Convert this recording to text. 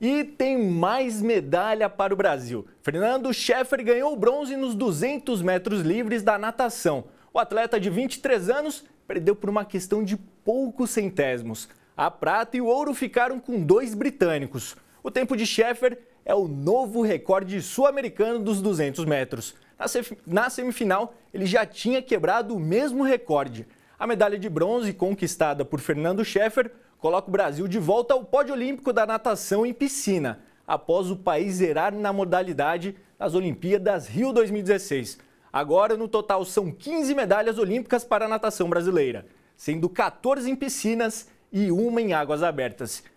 E tem mais medalha para o Brasil. Fernando Scheffer ganhou bronze nos 200 metros livres da natação. O atleta de 23 anos perdeu por uma questão de poucos centésimos. A prata e o ouro ficaram com dois britânicos. O tempo de Scheffer é o novo recorde sul-americano dos 200 metros. Na semifinal, ele já tinha quebrado o mesmo recorde. A medalha de bronze conquistada por Fernando Scheffer coloca o Brasil de volta ao pódio olímpico da natação em piscina, após o país zerar na modalidade nas Olimpíadas Rio 2016. Agora, no total, são 15 medalhas olímpicas para a natação brasileira, sendo 14 em piscinas e uma em águas abertas.